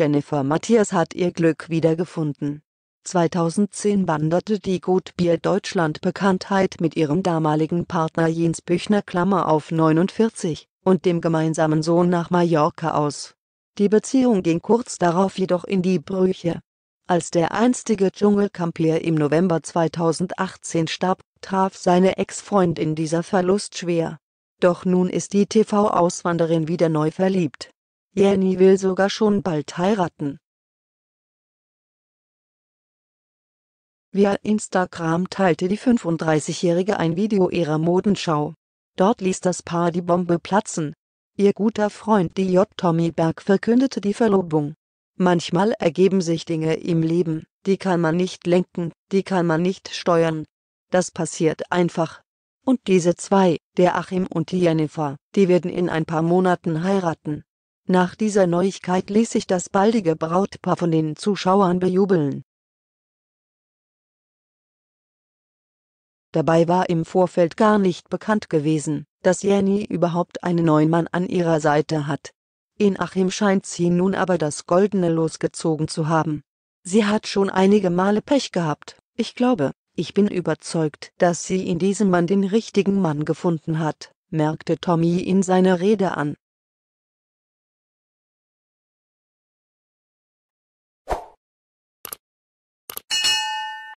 Jennifer Matthias hat ihr Glück wiedergefunden. 2010 wanderte die Good Gutbier Deutschland Bekanntheit mit ihrem damaligen Partner Jens Büchner Klammer auf 49 und dem gemeinsamen Sohn nach Mallorca aus. Die Beziehung ging kurz darauf jedoch in die Brüche. Als der einstige Dschungelkampier im November 2018 starb, traf seine Ex-Freundin dieser Verlust schwer. Doch nun ist die TV-Auswanderin wieder neu verliebt. Jenny will sogar schon bald heiraten. Via Instagram teilte die 35-Jährige ein Video ihrer Modenschau. Dort ließ das Paar die Bombe platzen. Ihr guter Freund DJ Tommy Berg verkündete die Verlobung. Manchmal ergeben sich Dinge im Leben, die kann man nicht lenken, die kann man nicht steuern. Das passiert einfach. Und diese zwei, der Achim und die Jennifer, die werden in ein paar Monaten heiraten. Nach dieser Neuigkeit ließ sich das baldige Brautpaar von den Zuschauern bejubeln. Dabei war im Vorfeld gar nicht bekannt gewesen, dass Jenny überhaupt einen neuen Mann an ihrer Seite hat. In Achim scheint sie nun aber das goldene losgezogen zu haben. Sie hat schon einige Male Pech gehabt, ich glaube, ich bin überzeugt, dass sie in diesem Mann den richtigen Mann gefunden hat, merkte Tommy in seiner Rede an.